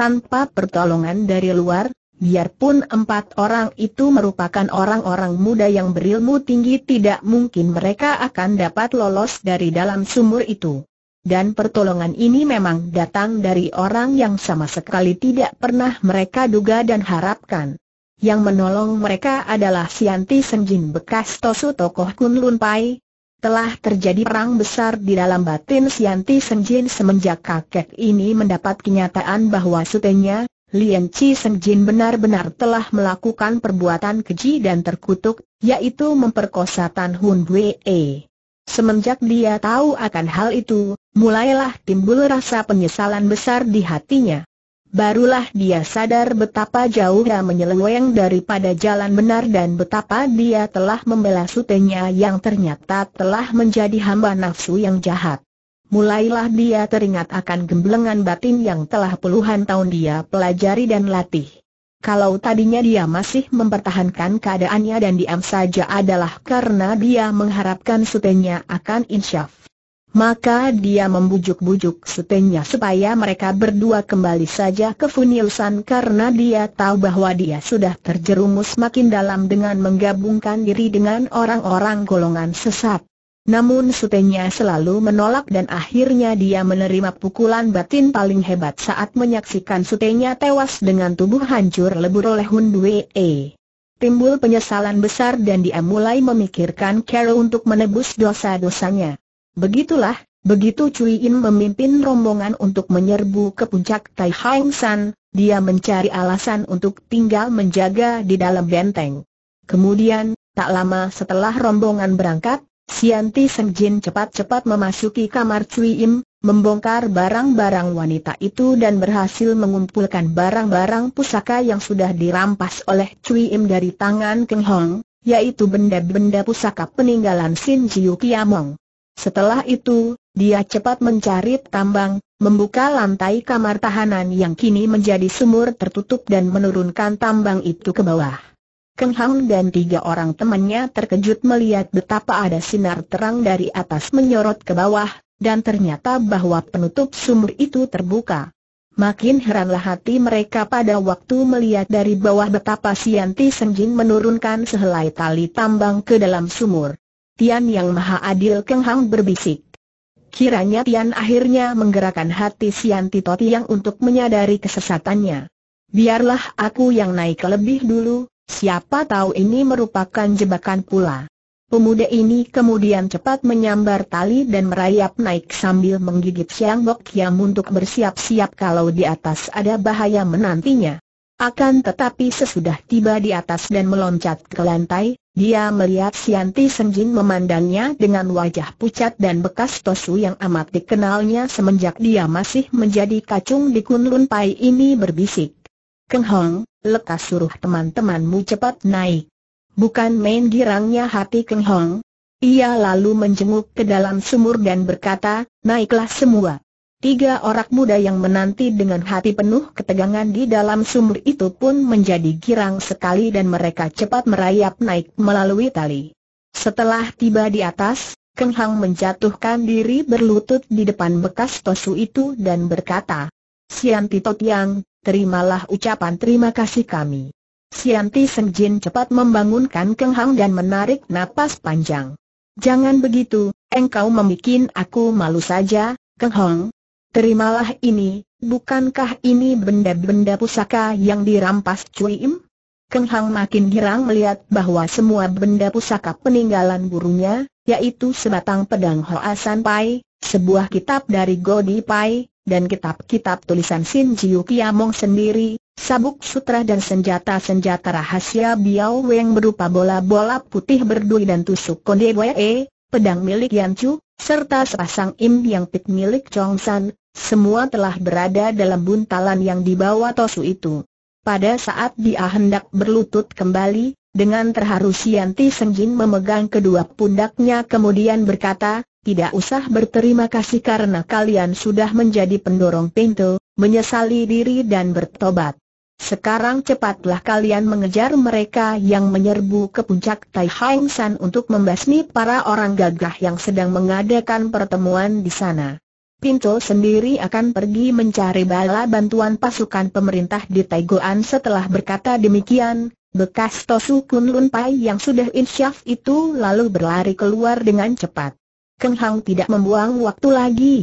tanpa pertolongan dari luar, biarpun empat orang itu merupakan orang-orang muda yang berilmu tinggi tidak mungkin mereka akan dapat lolos dari dalam sumur itu. Dan pertolongan ini memang datang dari orang yang sama sekali tidak pernah mereka duga dan harapkan. Yang menolong mereka adalah Sianti Senjin bekas Tosu tokoh Kunlun Pai, telah terjadi perang besar di dalam batin Sianti Senjin semenjak kakek ini mendapat kenyataan bahwa sutenya, Lian Chi Sengjin benar-benar telah melakukan perbuatan keji dan terkutuk, yaitu memperkosa Tan Hun Bue. Semenjak dia tahu akan hal itu, mulailah timbul rasa penyesalan besar di hatinya. Barulah dia sadar betapa jauh dia menyeleweng daripada jalan benar dan betapa dia telah membela sutenya yang ternyata telah menjadi hamba nafsu yang jahat. Mulailah dia teringat akan gemblengan batin yang telah puluhan tahun dia pelajari dan latih. Kalau tadinya dia masih mempertahankan keadaannya dan diam saja adalah karena dia mengharapkan sutenya akan insyaf. Maka dia membujuk-bujuk supenya supaya mereka berdua kembali saja ke Funiusan karena dia tahu bahwa dia sudah terjerumus makin dalam dengan menggabungkan diri dengan orang-orang golongan sesat. Namun supenya selalu menolak dan akhirnya dia menerima pukulan batin paling hebat saat menyaksikan supenya tewas dengan tubuh hancur lebur oleh Dwee. Timbul penyesalan besar dan dia mulai memikirkan Carol untuk menebus dosa-dosanya. Begitulah, begitu Cui In memimpin rombongan untuk menyerbu ke puncak Tai Hang San, dia mencari alasan untuk tinggal menjaga di dalam benteng. Kemudian, tak lama setelah rombongan berangkat, Sianti Jin cepat-cepat memasuki kamar Cui Im, membongkar barang-barang wanita itu dan berhasil mengumpulkan barang-barang pusaka yang sudah dirampas oleh Cui Im dari tangan Keng Hong, yaitu benda-benda pusaka peninggalan Sin Jiu Kiamong. Setelah itu, dia cepat mencari tambang, membuka lantai kamar tahanan yang kini menjadi sumur tertutup dan menurunkan tambang itu ke bawah. Keng Hang dan tiga orang temannya terkejut melihat betapa ada sinar terang dari atas menyorot ke bawah, dan ternyata bahwa penutup sumur itu terbuka. Makin heranlah hati mereka pada waktu melihat dari bawah betapa Sianti Senjin menurunkan sehelai tali tambang ke dalam sumur. Tian Yang Maha Adil Keng Hang berbisik. Kiranya Tian akhirnya menggerakkan hati Sian Tito Tiang untuk menyadari kesesatannya. Biarlah aku yang naik lebih dulu, siapa tahu ini merupakan jebakan pula. Pemuda ini kemudian cepat menyambar tali dan merayap naik sambil menggigit Siang Bok Kiam untuk bersiap-siap kalau di atas ada bahaya menantinya. Akan tetapi sesudah tiba di atas dan meloncat ke lantai, dia melihat Sianti Senjin memandangnya dengan wajah pucat dan bekas tosu yang amat dikenalnya semenjak dia masih menjadi kacung di Kunlun Pai ini berbisik. Keng Hong, lekas suruh teman-temanmu cepat naik. Bukan main girangnya hati Keng Hong, ia lalu menjenguk ke dalam sumur dan berkata, naiklah semua. Tiga orang muda yang menanti dengan hati penuh ketegangan di dalam sumur itu pun menjadi girang sekali dan mereka cepat merayap naik melalui tali. Setelah tiba di atas, Keng Hang menjatuhkan diri berlutut di depan bekas tosu itu dan berkata, Sian Tito Tiang, terimalah ucapan terima kasih kami. Sianti Sengjin cepat membangunkan Keng Hang dan menarik napas panjang. Jangan begitu, engkau membuat aku malu saja, Keng Hong, Terimalah ini, bukankah ini benda-benda pusaka yang dirampas Cui Im? Keng Hang makin girang melihat bahwa semua benda pusaka peninggalan gurunya, yaitu sebatang pedang san Pai, sebuah kitab dari Godi Pai, dan kitab-kitab tulisan Sin Jiu Kiamong sendiri, sabuk sutra dan senjata-senjata rahasia Biao Weng berupa bola-bola putih berdui dan tusuk konde Wee, pedang milik Yan Chu, serta sepasang im yang pit milik Chong San, semua telah berada dalam buntalan yang dibawa Tosu itu. Pada saat dia hendak berlutut kembali, dengan terharu Sianti Sengjin memegang kedua pundaknya kemudian berkata, tidak usah berterima kasih karena kalian sudah menjadi pendorong pintu, menyesali diri dan bertobat. Sekarang cepatlah kalian mengejar mereka yang menyerbu ke puncak Tai Hang San untuk membasmi para orang gagah yang sedang mengadakan pertemuan di sana. Pinto sendiri akan pergi mencari bala bantuan pasukan pemerintah di Taigoan setelah berkata demikian, bekas Tosu Kun Lun Pai yang sudah insyaf itu lalu berlari keluar dengan cepat. Keng Hang tidak membuang waktu lagi.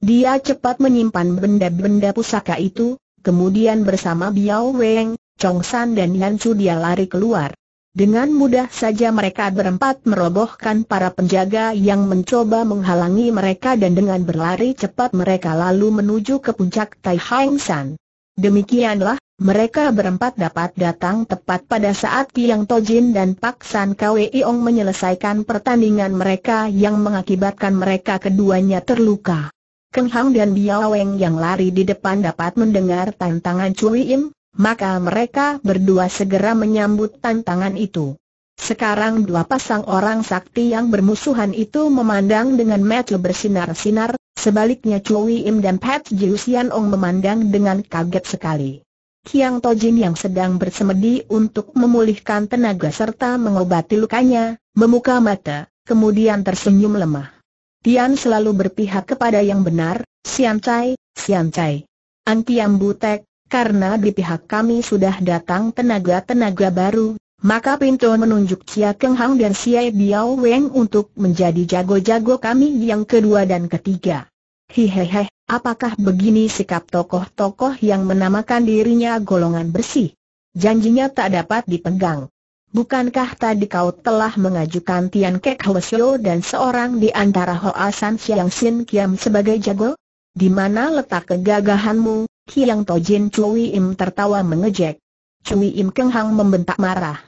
Dia cepat menyimpan benda-benda pusaka itu, kemudian bersama Biao Weng, Chong San dan Yan Chu dia lari keluar. Dengan mudah saja mereka berempat merobohkan para penjaga yang mencoba menghalangi mereka dan dengan berlari cepat mereka lalu menuju ke puncak Tai Hang San. Demikianlah, mereka berempat dapat datang tepat pada saat Tiang Tojin dan Pak San Kwei Ong menyelesaikan pertandingan mereka yang mengakibatkan mereka keduanya terluka. Keng Hang dan Biao Weng yang lari di depan dapat mendengar tantangan Cui Im, maka mereka berdua segera menyambut tantangan itu. Sekarang dua pasang orang sakti yang bermusuhan itu memandang dengan mata bersinar-sinar, sebaliknya Cui Im dan Pat Jiu Ong memandang dengan kaget sekali. Kiang Tojin yang sedang bersemedi untuk memulihkan tenaga serta mengobati lukanya, memuka mata, kemudian tersenyum lemah. Tian selalu berpihak kepada yang benar, Sian Cai, Sian Chai. Antiam Butek, karena di pihak kami sudah datang tenaga-tenaga baru, maka Pinto menunjuk Cia Keng Hang dan Cia Biao Weng untuk menjadi jago-jago kami yang kedua dan ketiga. Hehehe, apakah begini sikap tokoh-tokoh yang menamakan dirinya golongan bersih? Janjinya tak dapat dipegang. Bukankah tadi kau telah mengajukan Tian Kek Hwesyo dan seorang di antara Hoasan Siang Sin Kiam sebagai jago? Di mana letak kegagahanmu? Kiang Tojin Cui Im tertawa mengejek. Cui Im Kenghang membentak marah.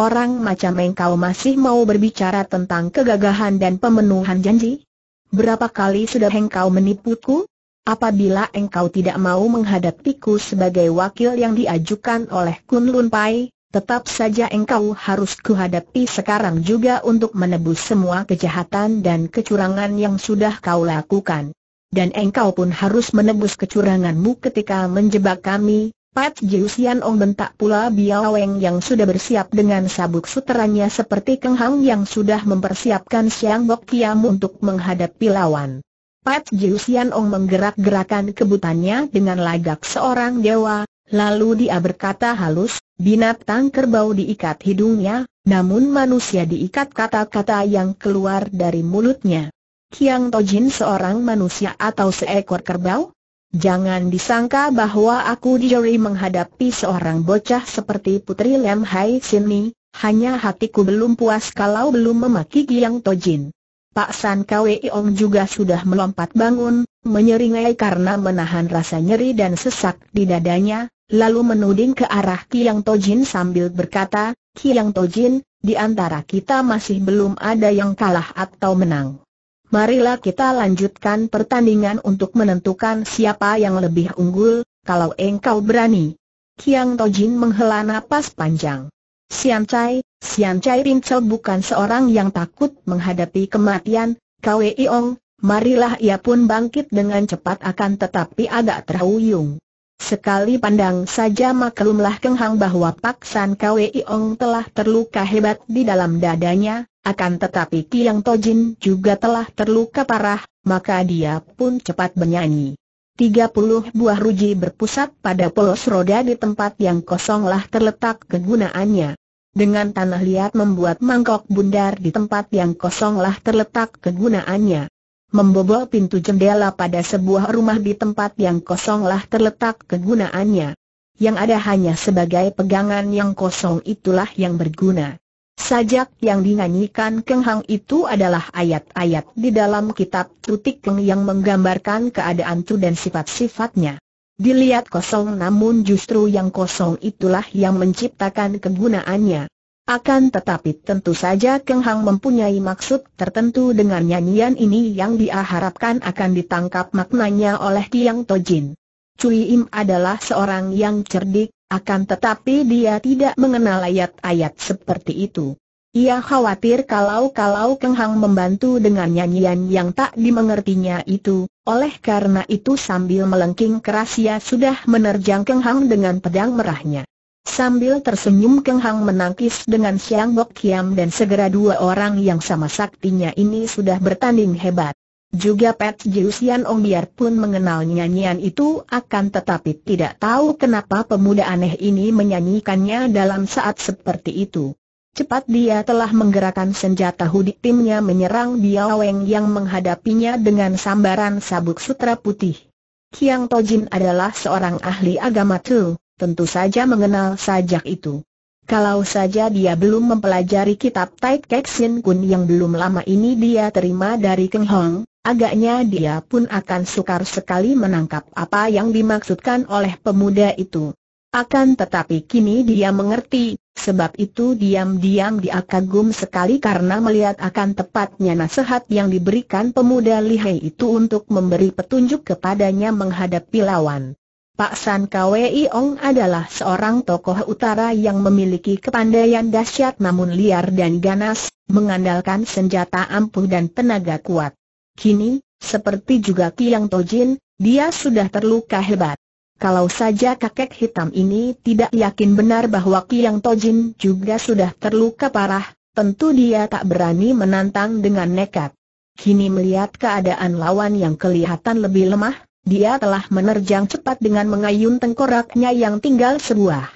Orang macam engkau masih mau berbicara tentang kegagahan dan pemenuhan janji? Berapa kali sudah engkau menipuku? Apabila engkau tidak mau menghadapiku sebagai wakil yang diajukan oleh Kun Lun Pai, Tetap saja engkau harus kuhadapi sekarang juga untuk menebus semua kejahatan dan kecurangan yang sudah kau lakukan. Dan engkau pun harus menebus kecuranganmu ketika menjebak kami, Pat Jiusian Ong bentak pula Biaweng yang sudah bersiap dengan sabuk suteranya seperti Keng Hang yang sudah mempersiapkan Siang Bok Kiam untuk menghadapi lawan. Pat Jiusian Ong menggerak-gerakan kebutannya dengan lagak seorang dewa, lalu dia berkata halus, Binatang kerbau diikat hidungnya, namun manusia diikat kata-kata yang keluar dari mulutnya. Kiang Tojin seorang manusia atau seekor kerbau? Jangan disangka bahwa aku dijeri menghadapi seorang bocah seperti Putri Lem Hai Sini, hanya hatiku belum puas kalau belum memaki Kiang Tojin. Pak San Kwe Ong juga sudah melompat bangun, menyeringai karena menahan rasa nyeri dan sesak di dadanya, lalu menuding ke arah Kiang Tojin sambil berkata, Kiang Tojin, di antara kita masih belum ada yang kalah atau menang. Marilah kita lanjutkan pertandingan untuk menentukan siapa yang lebih unggul, kalau engkau berani. Kiang Tojin menghela napas panjang. Sian Chai, Sian Chai Rincel bukan seorang yang takut menghadapi kematian, Kwee Ong, marilah ia pun bangkit dengan cepat akan tetapi agak terhuyung. Sekali pandang saja maklumlah Keng Hang bahwa Pak San Kwe Iong telah terluka hebat di dalam dadanya, akan tetapi Kiang Tojin juga telah terluka parah, maka dia pun cepat bernyanyi. 30 buah ruji berpusat pada polos roda di tempat yang kosonglah terletak kegunaannya. Dengan tanah liat membuat mangkok bundar di tempat yang kosonglah terletak kegunaannya. Membobol pintu jendela pada sebuah rumah di tempat yang kosonglah terletak kegunaannya. Yang ada hanya sebagai pegangan yang kosong itulah yang berguna. Sajak yang dinyanyikan Keng Hang itu adalah ayat-ayat di dalam kitab Tutik Keng yang menggambarkan keadaan Tu dan sifat-sifatnya. Dilihat kosong namun justru yang kosong itulah yang menciptakan kegunaannya. Akan tetapi tentu saja Keng Hang mempunyai maksud tertentu dengan nyanyian ini yang diharapkan akan ditangkap maknanya oleh Tiang Tojin. Cui Im adalah seorang yang cerdik, akan tetapi dia tidak mengenal ayat-ayat seperti itu. Ia khawatir kalau-kalau Keng Hang membantu dengan nyanyian yang tak dimengertinya itu, oleh karena itu sambil melengking keras ia sudah menerjang Keng Hang dengan pedang merahnya. Sambil tersenyum Keng Hang menangkis dengan Siang Bok Kiam dan segera dua orang yang sama saktinya ini sudah bertanding hebat. Juga Pet Jiusian Ong biarpun mengenal nyanyian itu akan tetapi tidak tahu kenapa pemuda aneh ini menyanyikannya dalam saat seperti itu. Cepat dia telah menggerakkan senjata hudik timnya menyerang Weng yang menghadapinya dengan sambaran sabuk sutra putih. Kiang Tojin adalah seorang ahli agama tuh tentu saja mengenal sajak itu. Kalau saja dia belum mempelajari kitab Tai Kek Sin Kun yang belum lama ini dia terima dari Keng Hong, agaknya dia pun akan sukar sekali menangkap apa yang dimaksudkan oleh pemuda itu. Akan tetapi kini dia mengerti, sebab itu diam-diam dia kagum sekali karena melihat akan tepatnya nasihat yang diberikan pemuda lihai itu untuk memberi petunjuk kepadanya menghadapi lawan. Pak San Kwei Ong adalah seorang tokoh utara yang memiliki kepandaian dahsyat namun liar dan ganas, mengandalkan senjata ampuh dan tenaga kuat. Kini, seperti juga Kiang Tojin, dia sudah terluka hebat. Kalau saja kakek hitam ini tidak yakin benar bahwa Kiang Tojin juga sudah terluka parah, tentu dia tak berani menantang dengan nekat. Kini melihat keadaan lawan yang kelihatan lebih lemah, dia telah menerjang cepat dengan mengayun tengkoraknya yang tinggal sebuah.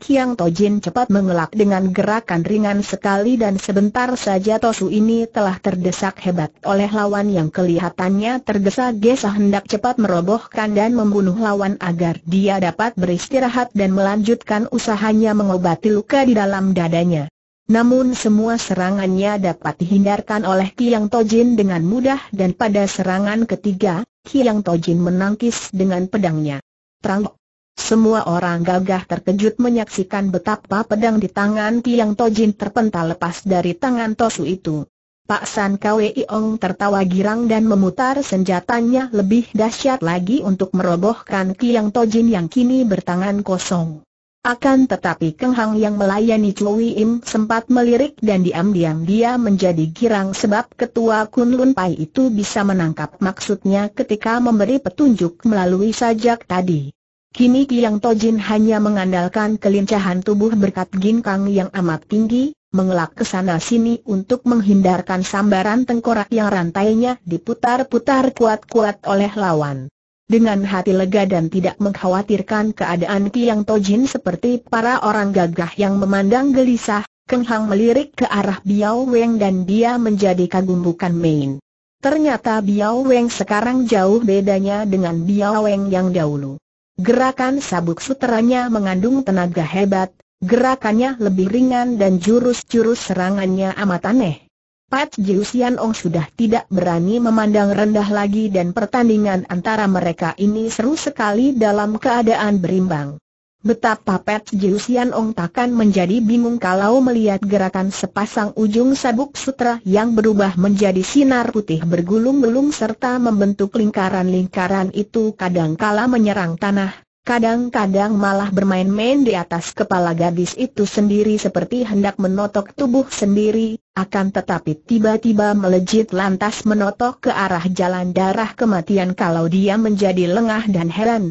Kiang Tojin cepat mengelak dengan gerakan ringan sekali dan sebentar saja Tosu ini telah terdesak hebat oleh lawan yang kelihatannya tergesa-gesa hendak cepat merobohkan dan membunuh lawan agar dia dapat beristirahat dan melanjutkan usahanya mengobati luka di dalam dadanya. Namun semua serangannya dapat dihindarkan oleh Kiang Tojin dengan mudah dan pada serangan ketiga, Kiang Tojin menangkis dengan pedangnya. Terang. Semua orang gagah terkejut menyaksikan betapa pedang di tangan Kiang Tojin terpental lepas dari tangan Tosu itu. Pak San Kwei Ong tertawa girang dan memutar senjatanya lebih dahsyat lagi untuk merobohkan Kiang Tojin yang kini bertangan kosong. Akan tetapi Keng Hang yang melayani Chui Im sempat melirik dan diam-diam dia menjadi girang sebab ketua Kun Lun Pai itu bisa menangkap maksudnya ketika memberi petunjuk melalui sajak tadi. Kini Kiang Tojin hanya mengandalkan kelincahan tubuh berkat ginkang yang amat tinggi, mengelak ke sana sini untuk menghindarkan sambaran tengkorak yang rantainya diputar-putar kuat-kuat oleh lawan. Dengan hati lega dan tidak mengkhawatirkan keadaan Tiang Tojin seperti para orang gagah yang memandang gelisah, Keng Hang melirik ke arah Biao Weng dan dia menjadi kagum bukan main. Ternyata Biao Weng sekarang jauh bedanya dengan Biao Weng yang dahulu. Gerakan sabuk suteranya mengandung tenaga hebat, gerakannya lebih ringan dan jurus-jurus serangannya amat aneh. Pat Jiusian Ong oh sudah tidak berani memandang rendah lagi dan pertandingan antara mereka ini seru sekali dalam keadaan berimbang. Betapa Pat Jiusian Ong takkan menjadi bingung kalau melihat gerakan sepasang ujung sabuk sutra yang berubah menjadi sinar putih bergulung-gulung serta membentuk lingkaran-lingkaran itu kadangkala menyerang tanah, Kadang-kadang malah bermain-main di atas kepala gadis itu sendiri seperti hendak menotok tubuh sendiri, akan tetapi tiba-tiba melejit lantas menotok ke arah jalan darah kematian kalau dia menjadi lengah dan heran.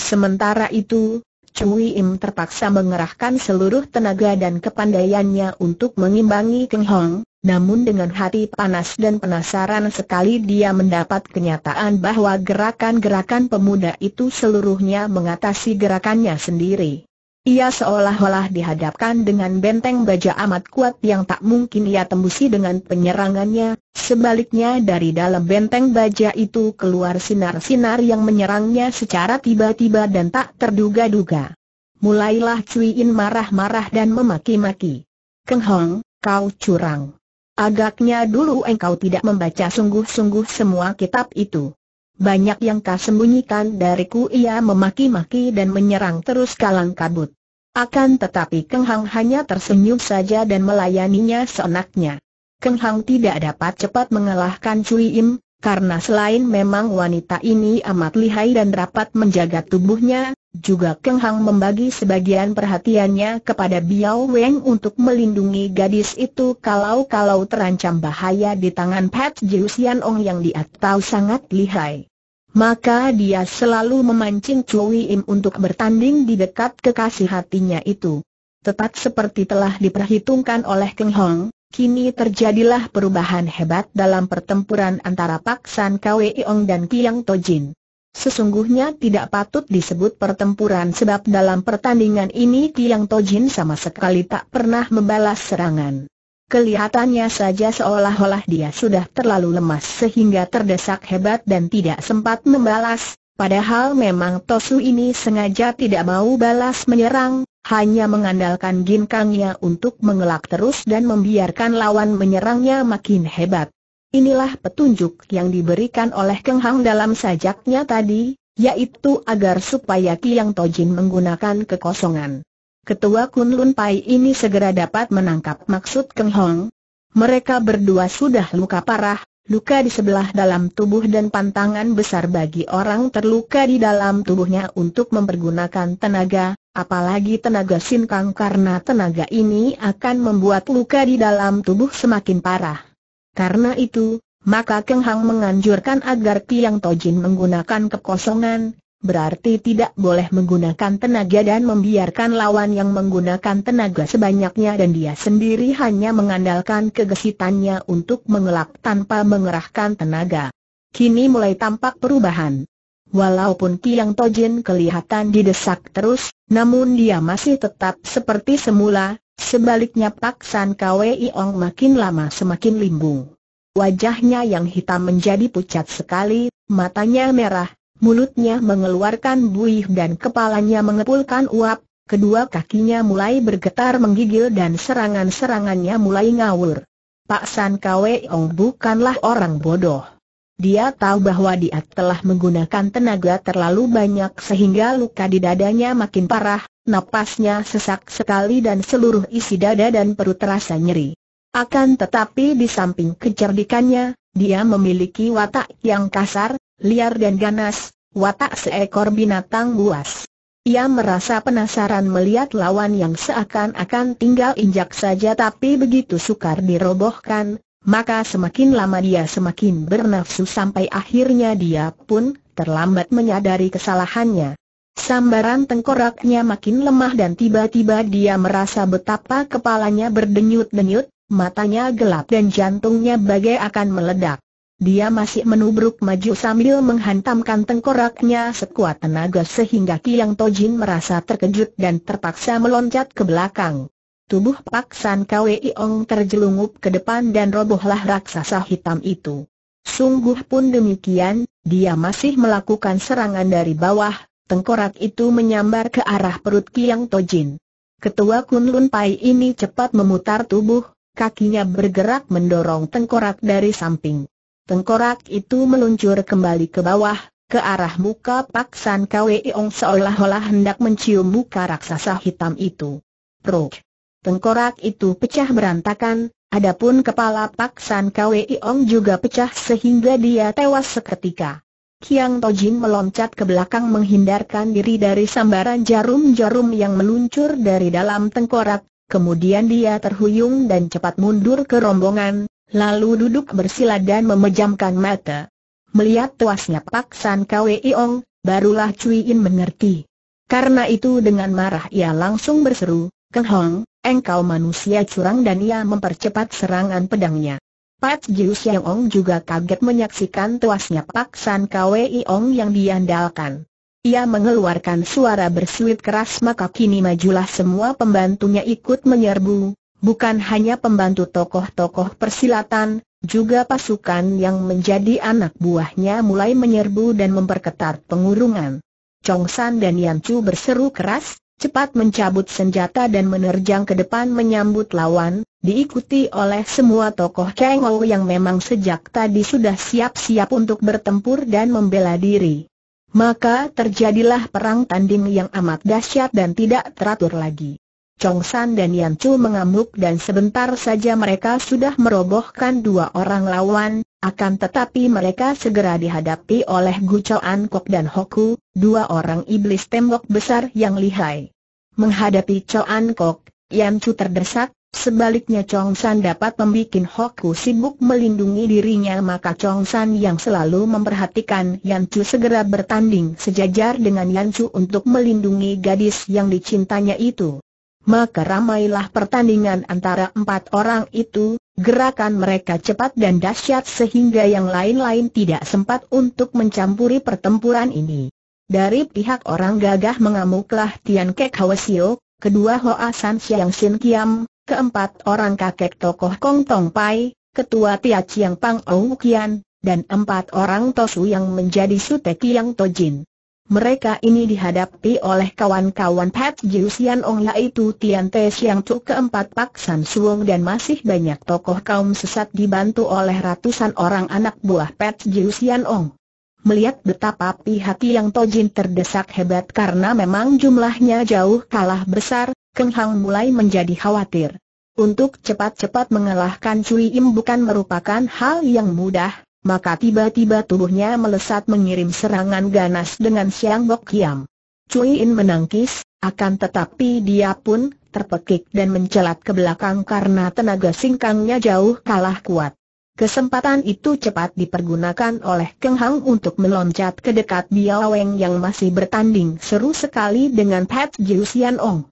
Sementara itu, Cui Im terpaksa mengerahkan seluruh tenaga dan kepandaiannya untuk mengimbangi Keng Hong, namun dengan hati panas dan penasaran sekali dia mendapat kenyataan bahwa gerakan-gerakan pemuda itu seluruhnya mengatasi gerakannya sendiri. Ia seolah-olah dihadapkan dengan benteng baja amat kuat yang tak mungkin ia tembusi dengan penyerangannya, sebaliknya dari dalam benteng baja itu keluar sinar-sinar yang menyerangnya secara tiba-tiba dan tak terduga-duga. Mulailah Cui In marah-marah dan memaki-maki. Keng Hong, kau curang. Agaknya dulu engkau tidak membaca sungguh-sungguh semua kitab itu. Banyak yang kau sembunyikan dariku ia memaki-maki dan menyerang terus kalang kabut. Akan tetapi Keng Hang hanya tersenyum saja dan melayaninya seenaknya. Keng Hang tidak dapat cepat mengalahkan Cui Im, karena selain memang wanita ini amat lihai dan rapat menjaga tubuhnya, juga Keng Hang membagi sebagian perhatiannya kepada Biao Weng untuk melindungi gadis itu kalau-kalau terancam bahaya di tangan Pat Jiusian Ong yang dia tahu sangat lihai. Maka dia selalu memancing Chui Im untuk bertanding di dekat kekasih hatinya itu. Tepat seperti telah diperhitungkan oleh Keng Hong, Kini terjadilah perubahan hebat dalam pertempuran antara Pak San Kwee Ong dan Kiang Tojin. Sesungguhnya tidak patut disebut pertempuran sebab dalam pertandingan ini Tiang Tojin sama sekali tak pernah membalas serangan. Kelihatannya saja seolah-olah dia sudah terlalu lemas sehingga terdesak hebat dan tidak sempat membalas, padahal memang Tosu ini sengaja tidak mau balas menyerang, hanya mengandalkan ginkangnya untuk mengelak terus dan membiarkan lawan menyerangnya makin hebat. Inilah petunjuk yang diberikan oleh Keng Hang dalam sajaknya tadi, yaitu agar supaya Kiang Tojin menggunakan kekosongan. Ketua Kun Lun Pai ini segera dapat menangkap maksud Keng Hong. Mereka berdua sudah luka parah, luka di sebelah dalam tubuh dan pantangan besar bagi orang terluka di dalam tubuhnya untuk mempergunakan tenaga, apalagi tenaga sinkang karena tenaga ini akan membuat luka di dalam tubuh semakin parah. Karena itu, maka Keng Hang menganjurkan agar Tiang Tojin menggunakan kekosongan, berarti tidak boleh menggunakan tenaga dan membiarkan lawan yang menggunakan tenaga sebanyaknya dan dia sendiri hanya mengandalkan kegesitannya untuk mengelak tanpa mengerahkan tenaga. Kini mulai tampak perubahan. Walaupun Tiang Tojin kelihatan didesak terus, namun dia masih tetap seperti semula, Sebaliknya Pak San Kwei Ong makin lama semakin limbung. Wajahnya yang hitam menjadi pucat sekali, matanya merah, mulutnya mengeluarkan buih dan kepalanya mengepulkan uap, kedua kakinya mulai bergetar menggigil dan serangan-serangannya mulai ngawur. Pak San Kwei Ong bukanlah orang bodoh. Dia tahu bahwa dia telah menggunakan tenaga terlalu banyak sehingga luka di dadanya makin parah, napasnya sesak sekali dan seluruh isi dada dan perut terasa nyeri. Akan tetapi di samping kecerdikannya, dia memiliki watak yang kasar, liar dan ganas, watak seekor binatang buas. Ia merasa penasaran melihat lawan yang seakan-akan tinggal injak saja tapi begitu sukar dirobohkan, maka semakin lama dia semakin bernafsu sampai akhirnya dia pun terlambat menyadari kesalahannya. Sambaran tengkoraknya makin lemah dan tiba-tiba dia merasa betapa kepalanya berdenyut-denyut, matanya gelap dan jantungnya bagai akan meledak. Dia masih menubruk maju sambil menghantamkan tengkoraknya sekuat tenaga sehingga Kiang Tojin merasa terkejut dan terpaksa meloncat ke belakang. Tubuh Pak San Kwei Ong terjelungup ke depan dan robohlah raksasa hitam itu. Sungguh pun demikian, dia masih melakukan serangan dari bawah, tengkorak itu menyambar ke arah perut Kiang Tojin. Ketua Kunlun Pai ini cepat memutar tubuh, kakinya bergerak mendorong tengkorak dari samping. Tengkorak itu meluncur kembali ke bawah, ke arah muka Pak San Kwei Ong seolah-olah hendak mencium muka raksasa hitam itu. Prok! Tengkorak itu pecah berantakan, adapun kepala Pak San Kwei Ong juga pecah sehingga dia tewas seketika. Kiang Tojin meloncat ke belakang menghindarkan diri dari sambaran jarum-jarum yang meluncur dari dalam tengkorak, kemudian dia terhuyung dan cepat mundur ke rombongan, lalu duduk bersila dan memejamkan mata. Melihat tuasnya Pak San Kwei Iong, barulah Cui In mengerti. Karena itu dengan marah ia langsung berseru, Keng Hong, engkau manusia curang dan ia mempercepat serangan pedangnya. Pat Jiu Siang Ong juga kaget menyaksikan tuasnya Pak San Kwei Ong yang diandalkan. Ia mengeluarkan suara bersuit keras maka kini majulah semua pembantunya ikut menyerbu, bukan hanya pembantu tokoh-tokoh persilatan, juga pasukan yang menjadi anak buahnya mulai menyerbu dan memperketat pengurungan. Chong San dan Yan Chu berseru keras, cepat mencabut senjata dan menerjang ke depan menyambut lawan, diikuti oleh semua tokoh Cheng Ou yang memang sejak tadi sudah siap-siap untuk bertempur dan membela diri. Maka terjadilah perang tanding yang amat dahsyat dan tidak teratur lagi. Chong San dan Yan Chu mengamuk dan sebentar saja mereka sudah merobohkan dua orang lawan, akan tetapi mereka segera dihadapi oleh Gu Chou An Kok dan Hoku, dua orang iblis tembok besar yang lihai. Menghadapi Chou An Kok, Yan Chu terdesak, sebaliknya Chong San dapat membuat Hoku sibuk melindungi dirinya maka Chong San yang selalu memperhatikan Yan Chu segera bertanding sejajar dengan Yan Chu untuk melindungi gadis yang dicintanya itu maka ramailah pertandingan antara empat orang itu, gerakan mereka cepat dan dahsyat sehingga yang lain-lain tidak sempat untuk mencampuri pertempuran ini. Dari pihak orang gagah mengamuklah Tian Kek Hwasio, kedua Hoa San Siang Sin Kiam, keempat orang kakek tokoh Kong Tong Pai, ketua Tia Chiang Pang Ou Kian, dan empat orang Tosu yang menjadi Suteki Yang Tojin. Mereka ini dihadapi oleh kawan-kawan Pat Jiu Sian Ong yaitu Tian Te Siang Cuk keempat Pak San Suong dan masih banyak tokoh kaum sesat dibantu oleh ratusan orang anak buah Pat Jiu Ong. Melihat betapa pihak yang Tojin terdesak hebat karena memang jumlahnya jauh kalah besar, Keng Hang mulai menjadi khawatir. Untuk cepat-cepat mengalahkan Cui Im bukan merupakan hal yang mudah, maka tiba-tiba tubuhnya melesat mengirim serangan ganas dengan Siang Bok Kiam. Cui In menangkis, akan tetapi dia pun terpekik dan mencelat ke belakang karena tenaga singkangnya jauh kalah kuat. Kesempatan itu cepat dipergunakan oleh Keng Hang untuk meloncat ke dekat Biao Weng yang masih bertanding seru sekali dengan Pat Jiu Xian Ong.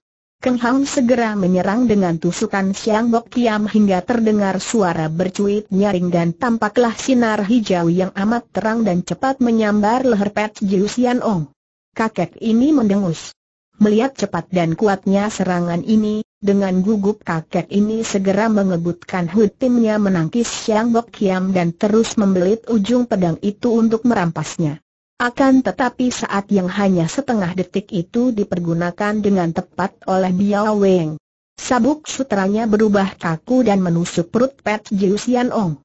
Keng Hang segera menyerang dengan tusukan Siang Bok Tiam hingga terdengar suara bercuit nyaring dan tampaklah sinar hijau yang amat terang dan cepat menyambar leher Pat Jiu Sian Ong. Kakek ini mendengus. Melihat cepat dan kuatnya serangan ini, dengan gugup kakek ini segera mengebutkan hutimnya menangkis Siang Bok Tiam dan terus membelit ujung pedang itu untuk merampasnya. Akan tetapi saat yang hanya setengah detik itu dipergunakan dengan tepat oleh Biao Weng. Sabuk sutranya berubah kaku dan menusuk perut Pet Jiu Xian Ong.